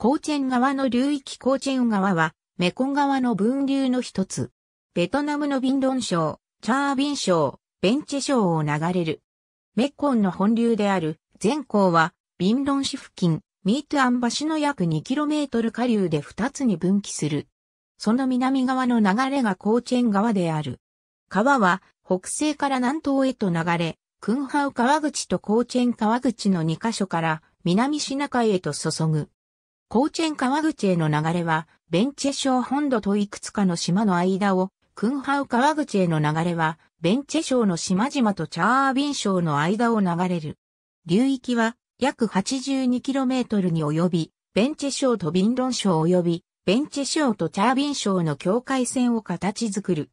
コーチェン川の流域コーチェン川は、メコン川の分流の一つ。ベトナムのビンドン省、チャービン省、ベンチェ省を流れる。メコンの本流である、全港は、ビンドン市付近、ミートアン橋の約 2km 下流で2つに分岐する。その南側の流れがコーチェン川である。川は、北西から南東へと流れ、クンハウ川口とコーチェン川口の2カ所から、南シナ海へと注ぐ。高チェン川口への流れは、ベンチェ省本土といくつかの島の間を、クンハウ川口への流れは、ベンチェ省の島々とチャービン省の間を流れる。流域は約 82km に及び、ベンチェ省とビンロン省及び、ベンチェ省とチャービン省の境界線を形作る。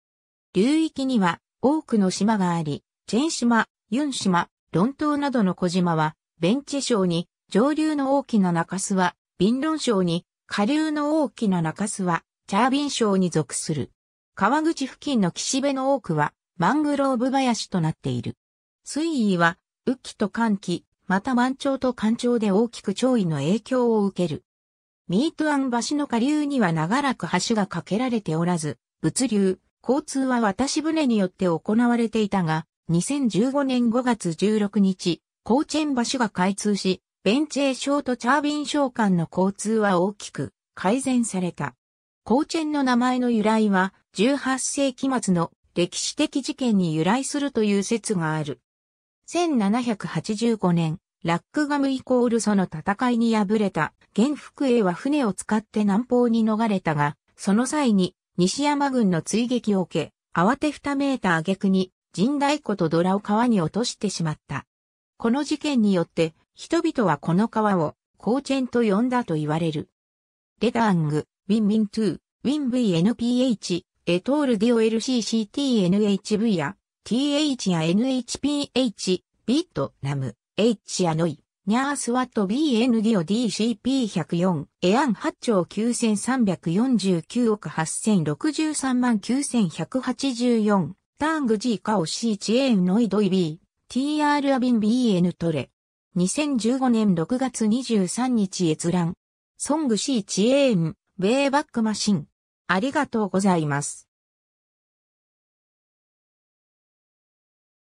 流域には多くの島があり、チェン島、ユン島、ロン島などの小島は、ベンチェ省に上流の大きな中州はビンロン省に、下流の大きな中洲は、チャービン省に属する。川口付近の岸辺の多くは、マングローブ林となっている。水位は、雨季と寒季、また満潮と干潮で大きく潮位の影響を受ける。ミートアン橋の下流には長らく橋が架けられておらず、物流、交通は渡し船によって行われていたが、2015年5月16日、高チ橋が開通し、ベンチェー省とチャービン省間の交通は大きく改善された。高チェンの名前の由来は18世紀末の歴史的事件に由来するという説がある。1785年、ラックガムイコールその戦いに敗れた元福英は船を使って南方に逃れたが、その際に西山軍の追撃を受け、慌てふためいた挙句に、神大湖とドラを川に落としてしまった。この事件によって、人々はこの川を、コーチェンと呼んだと言われる。レタング、ウィンウィントゥ、ウィン VNPH、エトールディオ LCCTNHV や、TH や NHPH、ビットナム、H やノイ、ニャースワット BN ディオ DCP104、エアン8兆9349億8063万9184、タング G カオ C チエンノイドイ B、TR アビン BN トレ。2015年6月23日閲覧。ソングシーチエーン、ベイバックマシン。ありがとうございます。